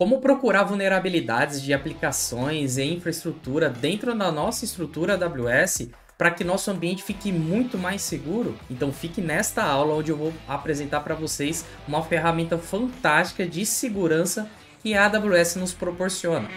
como procurar vulnerabilidades de aplicações e infraestrutura dentro da nossa estrutura AWS para que nosso ambiente fique muito mais seguro? Então fique nesta aula onde eu vou apresentar para vocês uma ferramenta fantástica de segurança que a AWS nos proporciona.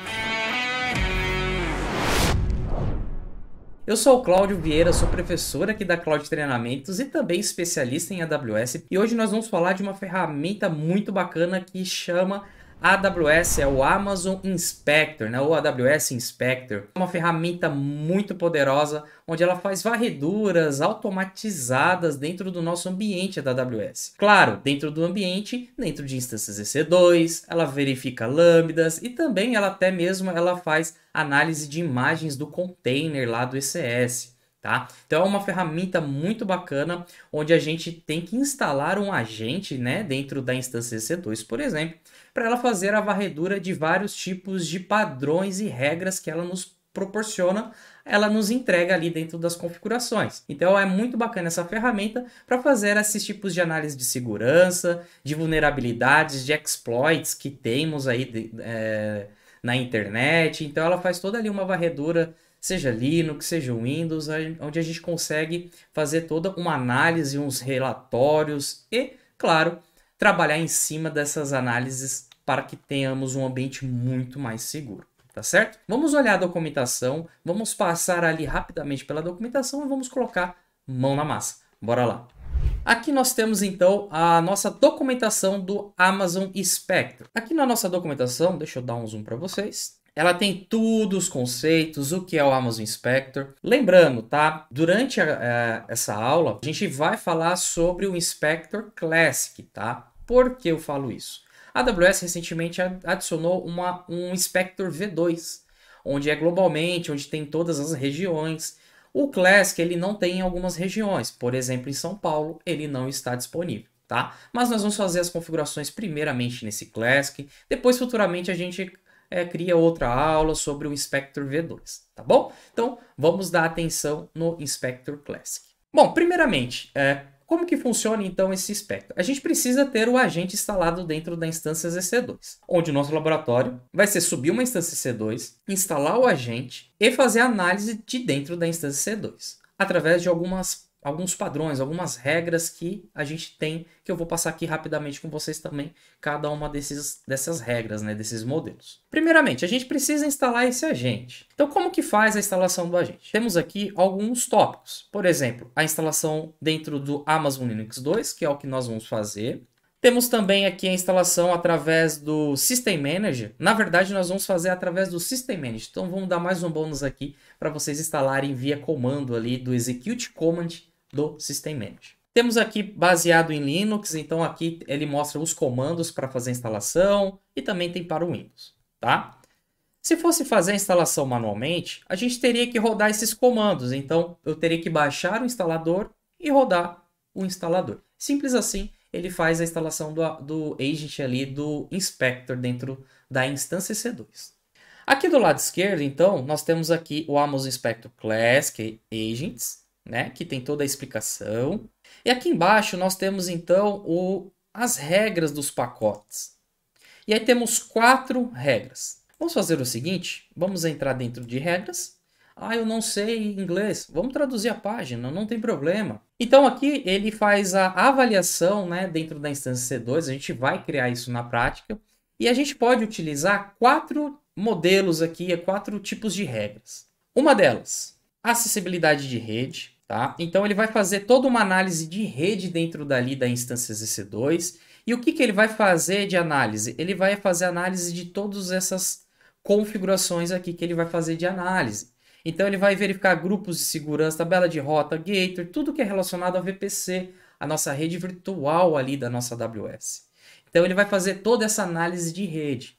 Eu sou o Cláudio Vieira, sou professor aqui da Cloud Treinamentos e também especialista em AWS, e hoje nós vamos falar de uma ferramenta muito bacana que chama AWS é o Amazon Inspector, né? ou AWS Inspector. É uma ferramenta muito poderosa, onde ela faz varreduras automatizadas dentro do nosso ambiente da AWS. Claro, dentro do ambiente, dentro de instâncias EC2, ela verifica lambdas e também ela até mesmo ela faz análise de imagens do container lá do ECS. Tá? Então é uma ferramenta muito bacana onde a gente tem que instalar um agente, né, dentro da instância EC2, por exemplo, para ela fazer a varredura de vários tipos de padrões e regras que ela nos proporciona, ela nos entrega ali dentro das configurações. Então é muito bacana essa ferramenta para fazer esses tipos de análise de segurança, de vulnerabilidades, de exploits que temos aí de, é, na internet. Então ela faz toda ali uma varredura, seja Linux, seja Windows, onde a gente consegue fazer toda uma análise, uns relatórios e, claro, trabalhar em cima dessas análises para que tenhamos um ambiente muito mais seguro. Tá certo? Vamos olhar a documentação, vamos passar ali rapidamente pela documentação e vamos colocar mão na massa. Bora lá. Aqui nós temos então a nossa documentação do Amazon Spectre. Aqui na nossa documentação, deixa eu dar um zoom para vocês. Ela tem tudo os conceitos, o que é o Amazon Inspector. Lembrando, tá? Durante a, a, essa aula, a gente vai falar sobre o Inspector Classic, tá? Por que eu falo isso? A AWS recentemente adicionou uma, um Inspector V2, onde é globalmente, onde tem todas as regiões. O Classic ele não tem em algumas regiões, por exemplo, em São Paulo, ele não está disponível. Tá? Mas nós vamos fazer as configurações primeiramente nesse Classic, depois futuramente a gente é, cria outra aula sobre o Inspector V2, tá bom? Então, vamos dar atenção no Inspector Classic. Bom, primeiramente, é, como que funciona então esse espectro? A gente precisa ter o agente instalado dentro da instância zc 2 onde o nosso laboratório vai ser subir uma instância c 2 instalar o agente e fazer análise de dentro da instância c 2 através de algumas alguns padrões, algumas regras que a gente tem, que eu vou passar aqui rapidamente com vocês também, cada uma desses, dessas regras, né, desses modelos. Primeiramente, a gente precisa instalar esse agente. Então, como que faz a instalação do agente? Temos aqui alguns tópicos. Por exemplo, a instalação dentro do Amazon Linux 2, que é o que nós vamos fazer. Temos também aqui a instalação através do System Manager. Na verdade, nós vamos fazer através do System Manager. Então, vamos dar mais um bônus aqui para vocês instalarem via comando ali do Execute Command do System Manager. Temos aqui baseado em Linux, então aqui ele mostra os comandos para fazer a instalação e também tem para o Windows, tá? Se fosse fazer a instalação manualmente, a gente teria que rodar esses comandos, então eu teria que baixar o instalador e rodar o instalador. Simples assim, ele faz a instalação do, do agent ali, do inspector dentro da instância C2. Aqui do lado esquerdo, então, nós temos aqui o Amos Inspector Class, que é Agents, né, que tem toda a explicação. E aqui embaixo nós temos então o, as regras dos pacotes. E aí temos quatro regras. Vamos fazer o seguinte, vamos entrar dentro de regras. Ah, eu não sei inglês. Vamos traduzir a página, não tem problema. Então aqui ele faz a avaliação né, dentro da instância C2, a gente vai criar isso na prática. E a gente pode utilizar quatro modelos aqui, quatro tipos de regras. Uma delas, acessibilidade de rede. Tá? Então ele vai fazer toda uma análise de rede dentro dali da instância EC2. E o que, que ele vai fazer de análise? Ele vai fazer análise de todas essas configurações aqui que ele vai fazer de análise. Então ele vai verificar grupos de segurança, tabela de rota, gator, tudo que é relacionado a VPC, a nossa rede virtual ali da nossa AWS. Então ele vai fazer toda essa análise de rede.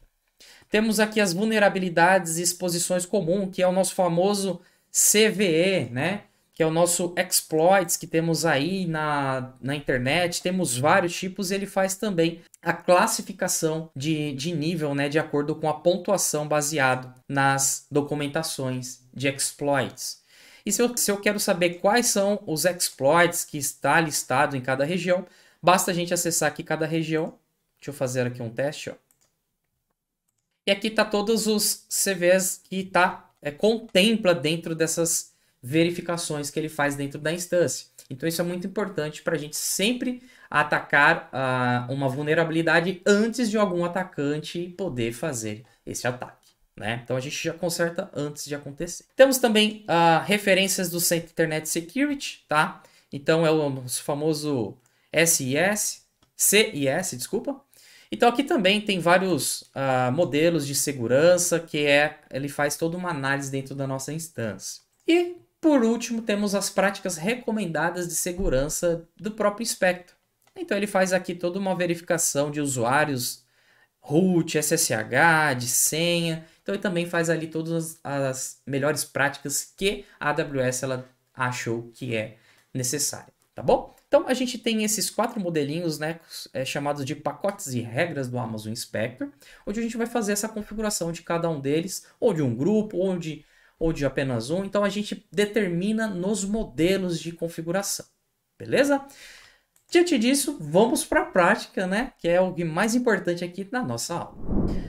Temos aqui as vulnerabilidades e exposições comum, que é o nosso famoso CVE, né? que é o nosso exploits que temos aí na, na internet, temos vários tipos, ele faz também a classificação de, de nível, né, de acordo com a pontuação baseado nas documentações de exploits. E se eu, se eu quero saber quais são os exploits que está listado em cada região, basta a gente acessar aqui cada região. Deixa eu fazer aqui um teste, ó. E aqui está todos os CVs que tá, é, contempla dentro dessas verificações que ele faz dentro da instância. Então isso é muito importante para a gente sempre atacar uh, uma vulnerabilidade antes de algum atacante poder fazer esse ataque. Né? Então a gente já conserta antes de acontecer. Temos também uh, referências do Centro Internet Security, tá? Então é o nosso famoso SIS, CIS, desculpa. Então aqui também tem vários uh, modelos de segurança que é, ele faz toda uma análise dentro da nossa instância. E por último, temos as práticas recomendadas de segurança do próprio Spectre. Então ele faz aqui toda uma verificação de usuários, root, SSH, de senha. Então ele também faz ali todas as melhores práticas que a AWS ela achou que é necessária, tá bom? Então a gente tem esses quatro modelinhos, né, é, chamados de pacotes e regras do Amazon Inspector, onde a gente vai fazer essa configuração de cada um deles, ou de um grupo, ou de ou de apenas um. Então a gente determina nos modelos de configuração, beleza? Diante disso, vamos para a prática, né? Que é o mais importante aqui na nossa aula.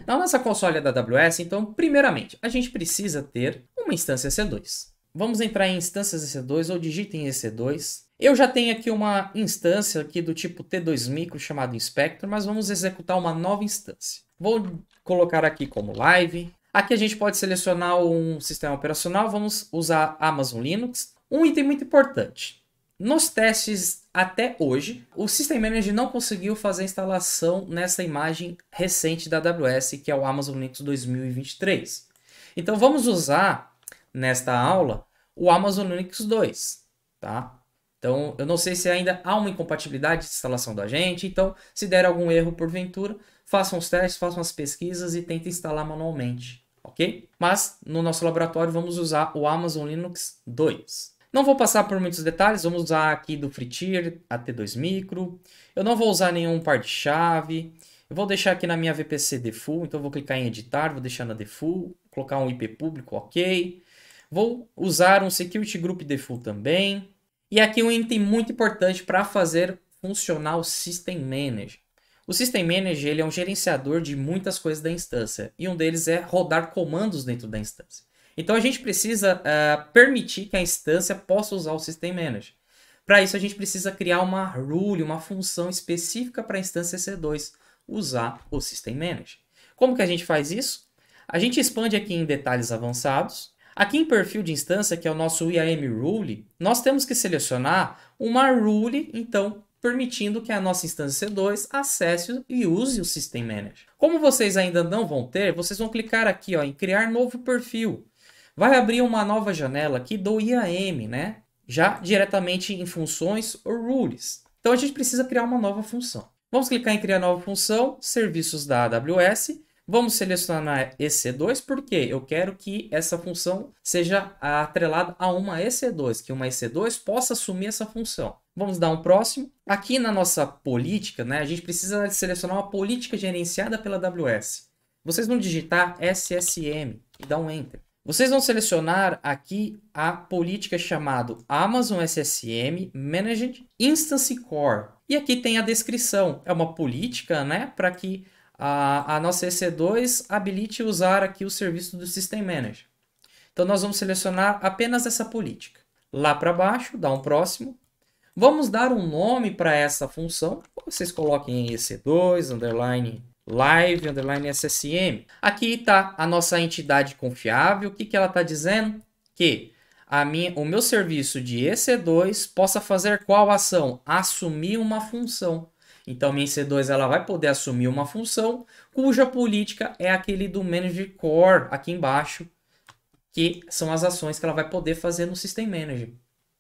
Na nossa console da AWS, então, primeiramente, a gente precisa ter uma instância EC2. Vamos entrar em instâncias EC2 ou digitem EC2. Eu já tenho aqui uma instância aqui do tipo T2 micro chamado Inspector, mas vamos executar uma nova instância. Vou colocar aqui como live, Aqui a gente pode selecionar um sistema operacional, vamos usar Amazon Linux. Um item muito importante. Nos testes até hoje, o System Manager não conseguiu fazer a instalação nessa imagem recente da AWS, que é o Amazon Linux 2023. Então vamos usar nesta aula o Amazon Linux 2, tá? Então eu não sei se ainda há uma incompatibilidade de instalação da gente, então se der algum erro porventura, façam os testes, façam as pesquisas e tentem instalar manualmente ok? Mas no nosso laboratório vamos usar o Amazon Linux 2. Não vou passar por muitos detalhes, vamos usar aqui do FreeTier at 2 Micro. Eu não vou usar nenhum par de chave. Eu vou deixar aqui na minha VPC default, então vou clicar em editar, vou deixar na default, colocar um IP público, ok. Vou usar um security group default também. E aqui um item muito importante para fazer funcionar o System Manager. O System Manager ele é um gerenciador de muitas coisas da instância, e um deles é rodar comandos dentro da instância. Então a gente precisa uh, permitir que a instância possa usar o System Manager. Para isso a gente precisa criar uma rule, uma função específica para a instância C2 usar o System Manager. Como que a gente faz isso? A gente expande aqui em detalhes avançados. Aqui em perfil de instância, que é o nosso IAM rule, nós temos que selecionar uma rule, então, permitindo que a nossa instância C2 acesse e use o System Manager. Como vocês ainda não vão ter, vocês vão clicar aqui ó, em criar novo perfil. Vai abrir uma nova janela aqui do IAM, né? já diretamente em funções ou rules. Então a gente precisa criar uma nova função. Vamos clicar em criar nova função, serviços da AWS. Vamos selecionar EC2 porque eu quero que essa função seja atrelada a uma EC2, que uma EC2 possa assumir essa função. Vamos dar um próximo. Aqui na nossa política, né, a gente precisa selecionar uma política gerenciada pela AWS. Vocês vão digitar SSM e dar um Enter. Vocês vão selecionar aqui a política chamada Amazon SSM Managed Instance Core. E aqui tem a descrição. É uma política né, para que a, a nossa EC2 habilite usar aqui o serviço do System Manager. Então, nós vamos selecionar apenas essa política. Lá para baixo, dá um próximo. Vamos dar um nome para essa função. Vocês coloquem EC2, underline live, underline SSM. Aqui está a nossa entidade confiável. O que, que ela está dizendo? Que a minha, o meu serviço de EC2 possa fazer qual ação? Assumir uma função. Então, minha EC2 ela vai poder assumir uma função cuja política é aquele do manager core aqui embaixo, que são as ações que ela vai poder fazer no system manager,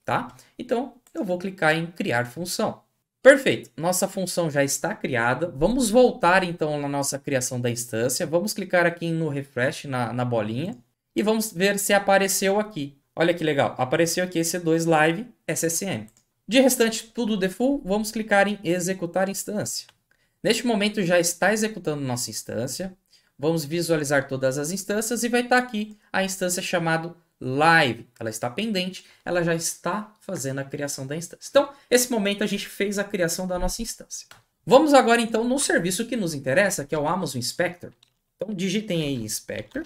tá? Então, eu vou clicar em criar função. Perfeito, nossa função já está criada. Vamos voltar então na nossa criação da instância. Vamos clicar aqui no refresh, na, na bolinha, e vamos ver se apareceu aqui. Olha que legal, apareceu aqui esse 2 live SSM. De restante, tudo default, vamos clicar em executar instância. Neste momento já está executando nossa instância. Vamos visualizar todas as instâncias e vai estar aqui a instância chamada live, ela está pendente, ela já está fazendo a criação da instância. Então, esse momento a gente fez a criação da nossa instância. Vamos agora então no serviço que nos interessa, que é o Amazon Inspector. Então digitem aí Inspector,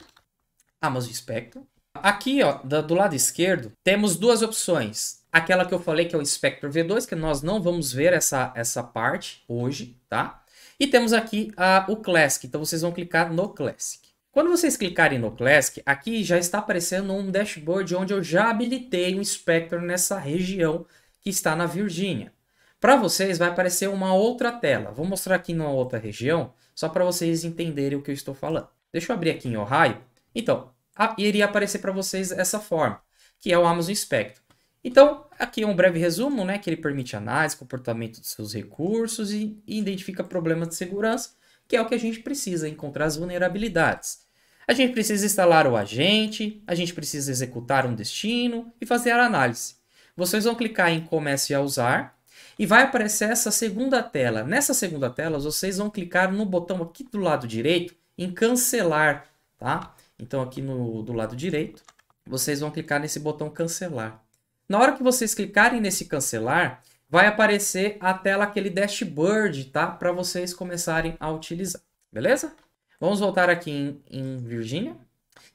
Amazon Inspector. Aqui, ó, do lado esquerdo, temos duas opções. Aquela que eu falei que é o Inspector V2, que nós não vamos ver essa, essa parte hoje, tá? E temos aqui a, o Classic, então vocês vão clicar no Classic. Quando vocês clicarem no Classic, aqui já está aparecendo um dashboard onde eu já habilitei um Spectre nessa região que está na Virgínia. Para vocês vai aparecer uma outra tela. Vou mostrar aqui numa outra região, só para vocês entenderem o que eu estou falando. Deixa eu abrir aqui em Ohio. Então, a, iria aparecer para vocês essa forma, que é o Amazon Spectre. Então, aqui é um breve resumo, né, que ele permite análise, comportamento dos seus recursos e, e identifica problemas de segurança que é o que a gente precisa encontrar as vulnerabilidades. A gente precisa instalar o agente, a gente precisa executar um destino e fazer a análise. Vocês vão clicar em comece a usar e vai aparecer essa segunda tela. Nessa segunda tela, vocês vão clicar no botão aqui do lado direito em cancelar, tá? Então aqui no, do lado direito, vocês vão clicar nesse botão cancelar. Na hora que vocês clicarem nesse cancelar, vai aparecer a tela aquele dashboard, tá? Para vocês começarem a utilizar, beleza? Vamos voltar aqui em, em Virginia.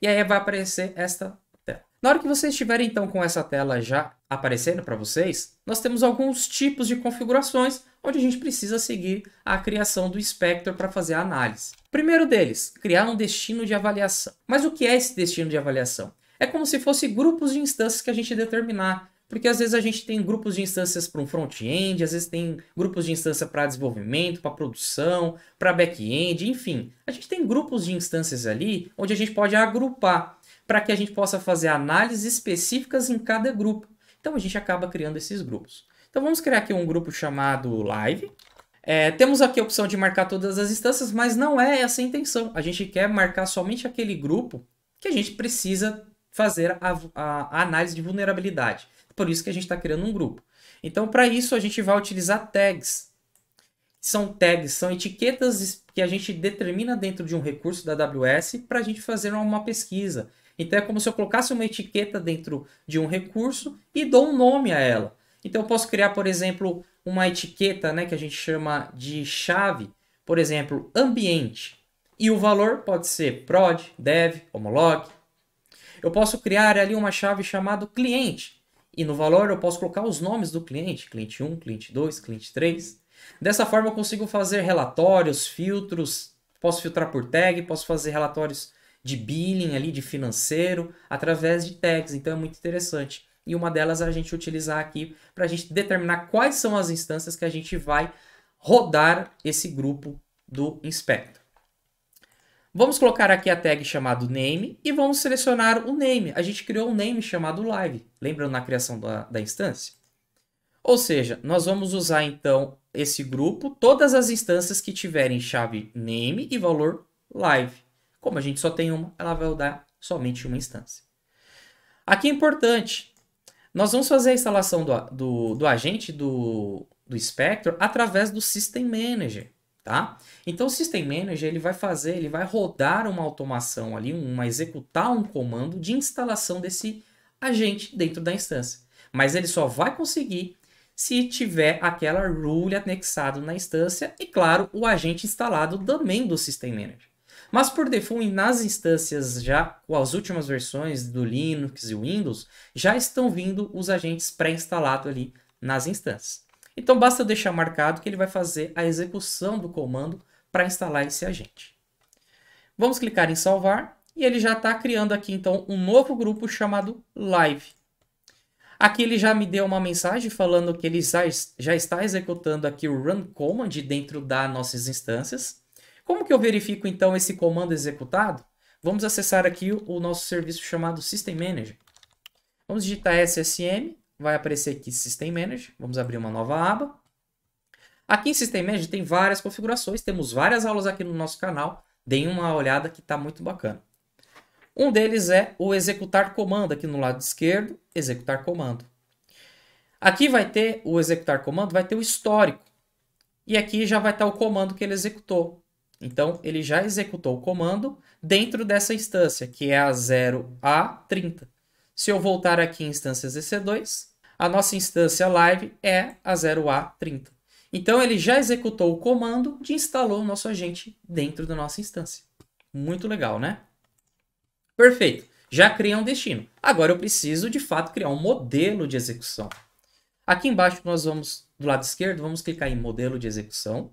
E aí vai aparecer esta tela. Na hora que vocês estiverem, então, com essa tela já aparecendo para vocês, nós temos alguns tipos de configurações onde a gente precisa seguir a criação do Spectre para fazer a análise. primeiro deles, criar um destino de avaliação. Mas o que é esse destino de avaliação? É como se fosse grupos de instâncias que a gente determinar porque às vezes a gente tem grupos de instâncias para um front-end, às vezes tem grupos de instância para desenvolvimento, para produção, para back-end, enfim. A gente tem grupos de instâncias ali onde a gente pode agrupar para que a gente possa fazer análises específicas em cada grupo. Então a gente acaba criando esses grupos. Então vamos criar aqui um grupo chamado Live. É, temos aqui a opção de marcar todas as instâncias, mas não é essa a intenção. A gente quer marcar somente aquele grupo que a gente precisa fazer a, a, a análise de vulnerabilidade. Por isso que a gente está criando um grupo. Então, para isso, a gente vai utilizar tags. São tags, são etiquetas que a gente determina dentro de um recurso da AWS para a gente fazer uma pesquisa. Então, é como se eu colocasse uma etiqueta dentro de um recurso e dou um nome a ela. Então, eu posso criar, por exemplo, uma etiqueta né, que a gente chama de chave, por exemplo, ambiente. E o valor pode ser prod, dev, homolog. Eu posso criar ali uma chave chamada cliente, e no valor eu posso colocar os nomes do cliente, cliente 1, cliente 2, cliente 3. Dessa forma eu consigo fazer relatórios, filtros, posso filtrar por tag, posso fazer relatórios de billing ali, de financeiro, através de tags, então é muito interessante. E uma delas é a gente utilizar aqui para a gente determinar quais são as instâncias que a gente vai rodar esse grupo do Inspector. Vamos colocar aqui a tag chamado name e vamos selecionar o name. A gente criou um name chamado live, lembrando na criação da, da instância? Ou seja, nós vamos usar então esse grupo, todas as instâncias que tiverem chave name e valor live. Como a gente só tem uma, ela vai dar somente uma instância. Aqui é importante, nós vamos fazer a instalação do, do, do agente do, do Spectre através do System Manager tá? Então o System Manager ele vai fazer, ele vai rodar uma automação ali, uma executar um comando de instalação desse agente dentro da instância. Mas ele só vai conseguir se tiver aquela rule anexado na instância e claro, o agente instalado também do System Manager. Mas por default, nas instâncias já com as últimas versões do Linux e Windows, já estão vindo os agentes pré-instalados ali nas instâncias. Então basta eu deixar marcado que ele vai fazer a execução do comando para instalar esse agente. Vamos clicar em salvar e ele já está criando aqui então um novo grupo chamado Live. Aqui ele já me deu uma mensagem falando que ele já está executando aqui o run command dentro das nossas instâncias. Como que eu verifico então esse comando executado? Vamos acessar aqui o nosso serviço chamado System Manager. Vamos digitar SSM vai aparecer aqui System Manager. Vamos abrir uma nova aba. Aqui em System Manager tem várias configurações, temos várias aulas aqui no nosso canal. Deem uma olhada que está muito bacana. Um deles é o executar comando aqui no lado esquerdo, executar comando. Aqui vai ter o executar comando, vai ter o histórico. E aqui já vai estar tá o comando que ele executou. Então, ele já executou o comando dentro dessa instância, que é a 0A30. Se eu voltar aqui em instâncias EC2, a nossa instância live é a 0A30. Então ele já executou o comando de instalou o nosso agente dentro da nossa instância. Muito legal, né? Perfeito. Já criei um destino. Agora eu preciso, de fato, criar um modelo de execução. Aqui embaixo nós vamos, do lado esquerdo, vamos clicar em modelo de execução.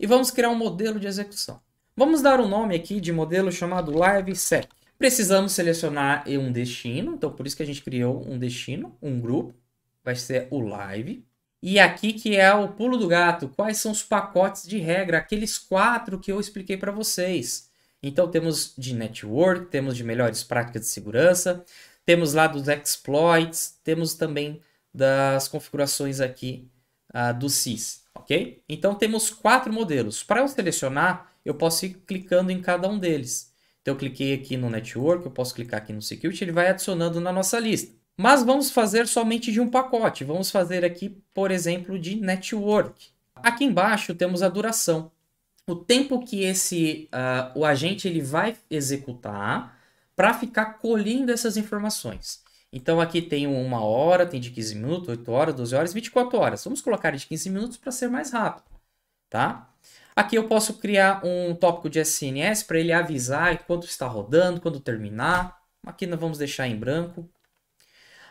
E vamos criar um modelo de execução. Vamos dar um nome aqui de modelo chamado LiveSec. Precisamos selecionar um destino, então por isso que a gente criou um destino, um grupo, vai ser o live. E aqui que é o pulo do gato, quais são os pacotes de regra, aqueles quatro que eu expliquei para vocês. Então temos de network, temos de melhores práticas de segurança, temos lá dos exploits, temos também das configurações aqui uh, do SIS, ok? Então temos quatro modelos. Para eu selecionar, eu posso ir clicando em cada um deles. Então eu cliquei aqui no network, eu posso clicar aqui no security, ele vai adicionando na nossa lista. Mas vamos fazer somente de um pacote. Vamos fazer aqui, por exemplo, de network. Aqui embaixo temos a duração. O tempo que esse uh, o agente ele vai executar para ficar colhendo essas informações. Então aqui tem uma hora, tem de 15 minutos, 8 horas, 12 horas, 24 horas. Vamos colocar de 15 minutos para ser mais rápido, tá? Aqui eu posso criar um tópico de SNS para ele avisar quando está rodando, quando terminar. Aqui nós vamos deixar em branco.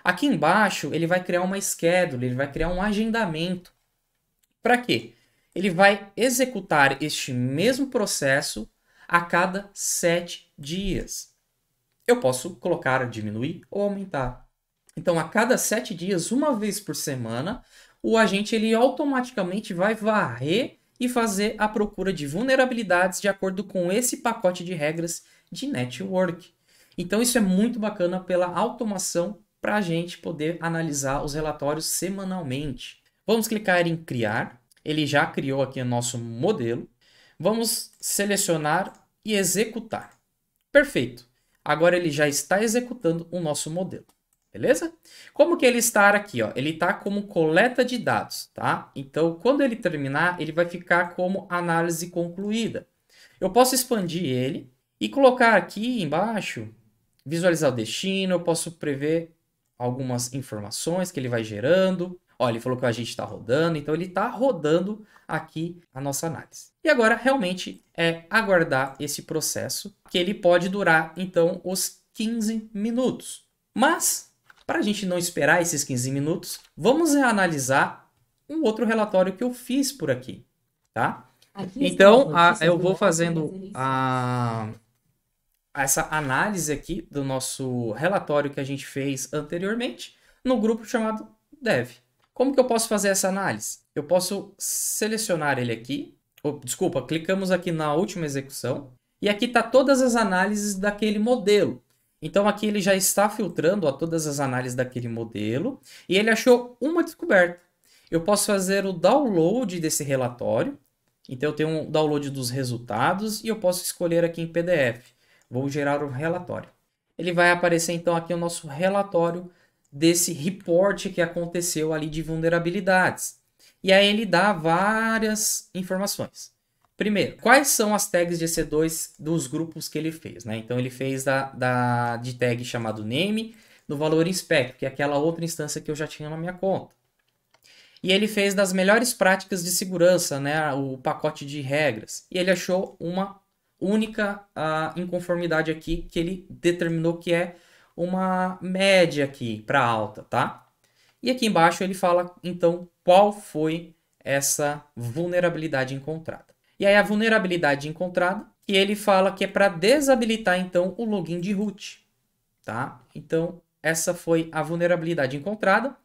Aqui embaixo ele vai criar uma schedule, ele vai criar um agendamento. Para quê? Ele vai executar este mesmo processo a cada sete dias. Eu posso colocar, diminuir ou aumentar. Então, a cada sete dias, uma vez por semana, o agente ele automaticamente vai varrer e fazer a procura de vulnerabilidades de acordo com esse pacote de regras de network. Então isso é muito bacana pela automação para a gente poder analisar os relatórios semanalmente. Vamos clicar em criar, ele já criou aqui o nosso modelo. Vamos selecionar e executar. Perfeito. Agora ele já está executando o nosso modelo. Beleza? Como que ele está aqui? Ó? Ele está como coleta de dados, tá? Então, quando ele terminar, ele vai ficar como análise concluída. Eu posso expandir ele e colocar aqui embaixo, visualizar o destino, eu posso prever algumas informações que ele vai gerando. olha ele falou que a gente está rodando, então ele está rodando aqui a nossa análise. E agora, realmente, é aguardar esse processo, que ele pode durar, então, os 15 minutos. Mas, para a gente não esperar esses 15 minutos, vamos analisar um outro relatório que eu fiz por aqui, tá? Aqui ah, então, a, eu vou fazendo a, essa análise aqui do nosso relatório que a gente fez anteriormente no grupo chamado Dev. Como que eu posso fazer essa análise? Eu posso selecionar ele aqui, ou, desculpa, clicamos aqui na última execução, e aqui está todas as análises daquele modelo. Então aqui ele já está filtrando a todas as análises daquele modelo e ele achou uma descoberta. Eu posso fazer o download desse relatório. Então eu tenho um download dos resultados e eu posso escolher aqui em PDF. Vou gerar o um relatório. Ele vai aparecer então aqui o nosso relatório desse report que aconteceu ali de vulnerabilidades. E aí ele dá várias informações. Primeiro, quais são as tags de EC2 dos grupos que ele fez, né? Então ele fez da, da de tag chamado name, no valor inspect, que é aquela outra instância que eu já tinha na minha conta. E ele fez das melhores práticas de segurança, né, o pacote de regras. E ele achou uma única ah, inconformidade aqui que ele determinou que é uma média aqui para alta, tá? E aqui embaixo ele fala então qual foi essa vulnerabilidade encontrada. E aí a vulnerabilidade encontrada, que ele fala que é para desabilitar então o login de root, tá? Então essa foi a vulnerabilidade encontrada.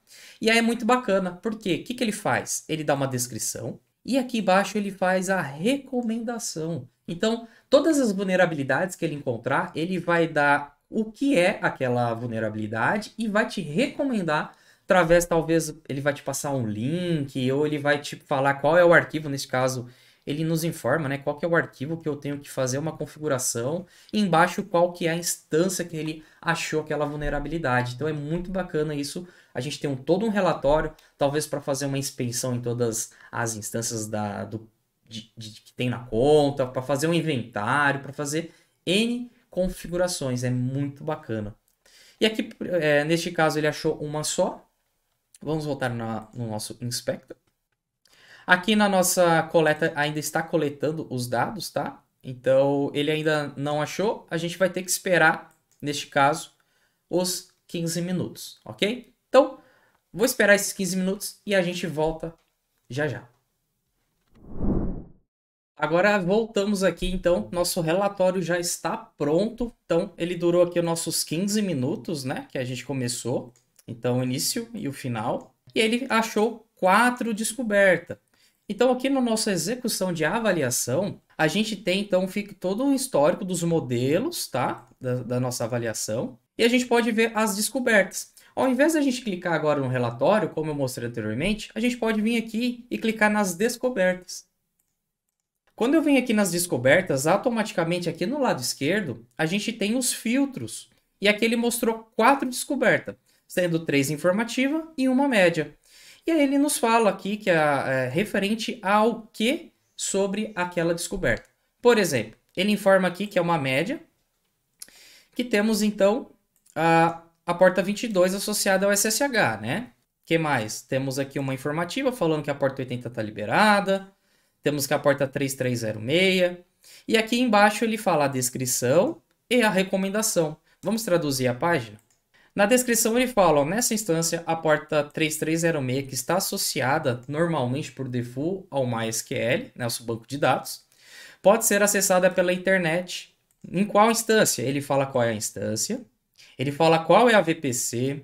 E aí é muito bacana, porque o que, que ele faz? Ele dá uma descrição e aqui embaixo ele faz a recomendação. Então, todas as vulnerabilidades que ele encontrar, ele vai dar o que é aquela vulnerabilidade e vai te recomendar através talvez ele vai te passar um link ou ele vai te falar qual é o arquivo nesse caso ele nos informa né, qual que é o arquivo que eu tenho que fazer uma configuração e embaixo qual que é a instância que ele achou aquela vulnerabilidade. Então é muito bacana isso. A gente tem um, todo um relatório, talvez para fazer uma inspeção em todas as instâncias da, do, de, de, que tem na conta, para fazer um inventário, para fazer N configurações. É muito bacana. E aqui, é, neste caso, ele achou uma só. Vamos voltar na, no nosso inspector. Aqui na nossa coleta ainda está coletando os dados, tá? Então ele ainda não achou, a gente vai ter que esperar, neste caso, os 15 minutos, ok? Então, vou esperar esses 15 minutos e a gente volta já já. Agora voltamos aqui, então, nosso relatório já está pronto. Então, ele durou aqui os nossos 15 minutos, né, que a gente começou. Então, o início e o final. E ele achou quatro descobertas. Então, aqui no nosso execução de avaliação, a gente tem, então, fica todo um histórico dos modelos, tá? Da, da nossa avaliação. E a gente pode ver as descobertas. Ao invés de a gente clicar agora no relatório, como eu mostrei anteriormente, a gente pode vir aqui e clicar nas descobertas. Quando eu venho aqui nas descobertas, automaticamente aqui no lado esquerdo, a gente tem os filtros. E aqui ele mostrou quatro descobertas, sendo três informativa e uma média. E aí ele nos fala aqui que é, é referente ao que sobre aquela descoberta. Por exemplo, ele informa aqui que é uma média, que temos então a, a porta 22 associada ao SSH, né? que mais? Temos aqui uma informativa falando que a porta 80 está liberada, temos que a porta 3306, e aqui embaixo ele fala a descrição e a recomendação. Vamos traduzir a página? Na descrição ele fala, ó, nessa instância, a porta 3306, que está associada normalmente por default ao MySQL, nosso né, banco de dados, pode ser acessada pela internet. Em qual instância? Ele fala qual é a instância, ele fala qual é a VPC,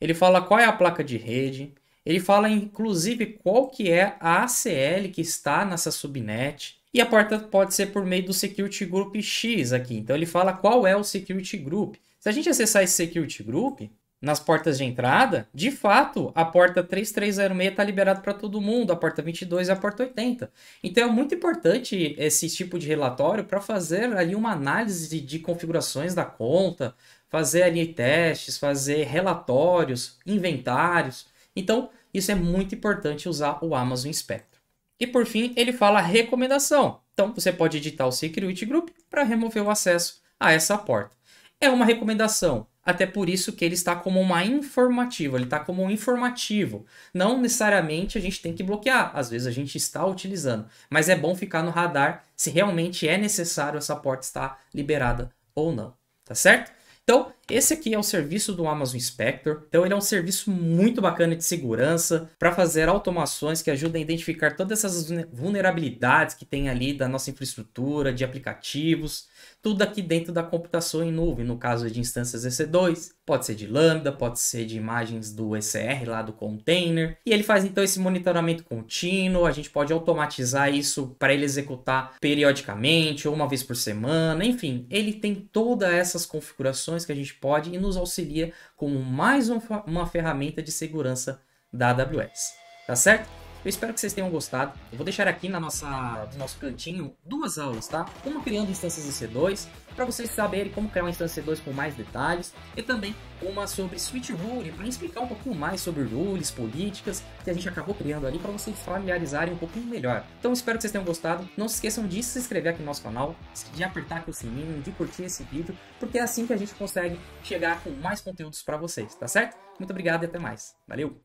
ele fala qual é a placa de rede, ele fala inclusive qual que é a ACL que está nessa subnet. E a porta pode ser por meio do Security Group X aqui. Então ele fala qual é o Security Group. Se a gente acessar esse security group, nas portas de entrada, de fato, a porta 3306 está liberada para todo mundo, a porta 22 e a porta 80. Então é muito importante esse tipo de relatório para fazer ali uma análise de, de configurações da conta, fazer ali testes, fazer relatórios, inventários. Então, isso é muito importante usar o Amazon Inspector. E por fim, ele fala recomendação. Então, você pode editar o Security Group para remover o acesso a essa porta é uma recomendação. Até por isso que ele está como uma informativa, ele está como um informativo. Não necessariamente a gente tem que bloquear, às vezes a gente está utilizando, mas é bom ficar no radar se realmente é necessário essa porta estar liberada ou não, tá certo? Então, esse aqui é o serviço do Amazon Inspector. Então, ele é um serviço muito bacana de segurança para fazer automações que ajudam a identificar todas essas vulnerabilidades que tem ali da nossa infraestrutura, de aplicativos tudo aqui dentro da computação em nuvem. No caso de instâncias EC2, pode ser de Lambda, pode ser de imagens do ECR lá do container. E ele faz então esse monitoramento contínuo, a gente pode automatizar isso para ele executar periodicamente ou uma vez por semana, enfim, ele tem todas essas configurações que a gente pode e nos auxilia como mais uma ferramenta de segurança da AWS. Tá certo? Eu espero que vocês tenham gostado. Eu vou deixar aqui na nossa, no nosso cantinho duas aulas, tá? Uma criando instâncias em C2, para vocês saberem como criar uma instância C2 com mais detalhes, e também uma sobre Switch Rule, para explicar um pouco mais sobre rules, políticas, que a gente acabou criando ali, para vocês familiarizarem um pouquinho melhor. Então espero que vocês tenham gostado. Não se esqueçam de se inscrever aqui no nosso canal, de apertar aqui o sininho, de curtir esse vídeo, porque é assim que a gente consegue chegar com mais conteúdos para vocês, tá certo? Muito obrigado e até mais. Valeu!